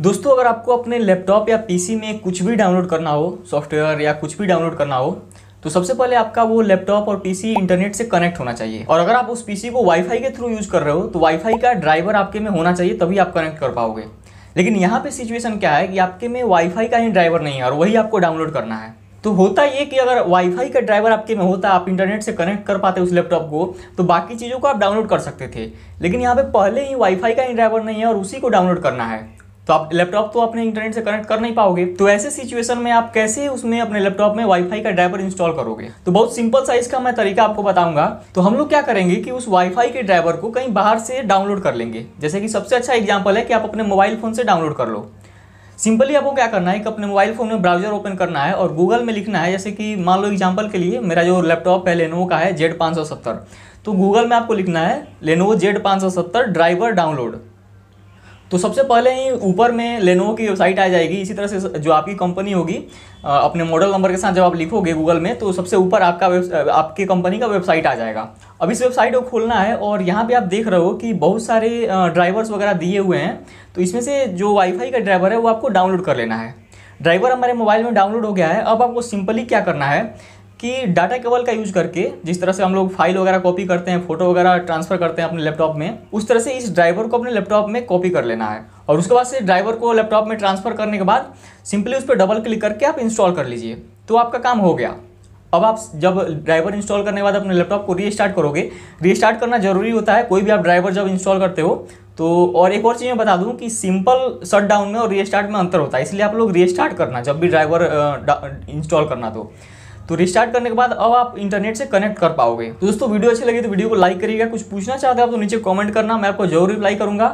दोस्तों अगर आपको अपने लैपटॉप या पीसी में कुछ भी डाउनलोड करना हो सॉफ्टवेयर या कुछ भी डाउनलोड करना हो तो सबसे पहले आपका वो लैपटॉप और पीसी इंटरनेट से कनेक्ट होना चाहिए और अगर आप उस पीसी को वाईफाई के थ्रू यूज़ कर रहे हो तो वाईफाई का ड्राइवर आपके में होना चाहिए तभी आप कनेक्ट कर पाओगे लेकिन यहाँ पे सिचुएशन क्या है कि आपके में वाईफाई का ही ड्राइवर नहीं है और वही आपको डाउनलोड करना है तो होता ये कि अगर वाईफाई का ड्राइवर आपके में होता आप इंटरनेट से कनेक्ट कर पाते उस लैपटॉप को तो बाकी चीज़ों को आप डाउनलोड कर सकते थे लेकिन यहाँ पे पहले ही वाईफाई का ही ड्राइवर नहीं है और उसी को डाउनलोड करना है तो आप लैपटॉप तो अपने इंटरनेट से कनेक्ट कर नहीं पाओगे तो ऐसे सिचुएशन में आप कैसे उसमें अपने लैपटॉप में वाईफाई का ड्राइवर इंस्टॉल करोगे तो बहुत सिंपल साइज का मैं तरीका आपको बताऊंगा तो हम लोग क्या करेंगे कि उस वाईफाई के ड्राइवर को कहीं बाहर से डाउनलोड कर लेंगे जैसे कि सबसे अच्छा एग्जाम्पल है कि आप अपने मोबाइल फोन से डाउनलोड कर लो सिंपली आपको क्या करना है कि अपने मोबाइल फ़ोन में ब्राउजर ओपन करना है और गूगल में लिखना है जैसे कि मान लो एग्जाम्पल के लिए मेरा जो लैपटॉप है लेनोवो का है जेड पाँच सौ सत्तर तो गूगल में आपको लिखना है लेनोवो जेड पाँच सौ सत्तर ड्राइवर डाउनलोड तो सबसे पहले ही ऊपर में लेनोवो की वेबसाइट आ जाएगी इसी तरह से जो आपकी कंपनी होगी अपने मॉडल नंबर के साथ जब आप लिखोगे गूगल में तो सबसे ऊपर आपका आपकी कंपनी का वेबसाइट आ जाएगा अब इस वेबसाइट को खोलना है और यहाँ पे आप देख रहे हो कि बहुत सारे ड्राइवर्स वगैरह दिए हुए हैं तो इसमें से जो वाईफाई का ड्राइवर है वो आपको डाउनलोड कर लेना है ड्राइवर हमारे मोबाइल में डाउनलोड हो गया है अब आपको सिंपली क्या करना है कि डाटा केबल का यूज करके जिस तरह से हम लोग फाइल वगैरह कॉपी करते हैं फोटो वगैरह ट्रांसफर करते हैं अपने लैपटॉप में उस तरह से इस ड्राइवर को अपने लैपटॉप में कॉपी कर लेना है और उसके बाद से ड्राइवर को लैपटॉप में ट्रांसफर करने के बाद सिंपली उस पर डबल क्लिक करके आप इंस्टॉल कर लीजिए तो आपका काम हो गया अब आप जब ड्राइवर इंस्टॉल करने के बाद अपने लैपटॉप को रीस्टार्ट करोगे रीस्टार्ट करना जरूरी होता है कोई भी आप ड्राइवर जब इंस्टॉल करते हो तो और एक और चीज़ मैं बता दूं कि सिंपल शटडाउन में और रीस्टार्ट में अंतर होता है इसलिए आप लोग रीस्टार्ट करना जब भी ड्राइवर इंस्टॉल करना तो तो रिस्टार्ट करने के बाद अब आप इंटरनेट से कनेक्ट कर पाओगे तो दोस्तों वीडियो अच्छी लगी तो वीडियो को लाइक करिएगा कुछ पूछना चाहते हो आप तो नीचे कॉमेंट करना मैं आपको जरूर रिप्लाई करूँगा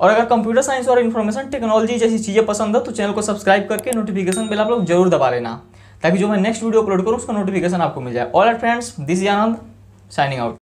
और अगर कंप्यूटर साइंस और इन्फॉर्मेशन टेक्नोलॉजी जैसी चीज़ें पसंद है तो चैनल को सब्सक्राइब करके नोटिफिकेशन बिल आप लोग जरूर दबा लेना ताकि जो मैं नेक्स्ट वीडियो अपलोड करूँ उसका नोटिफिकेशन आपको मिल जाए all right friends this Anand signing out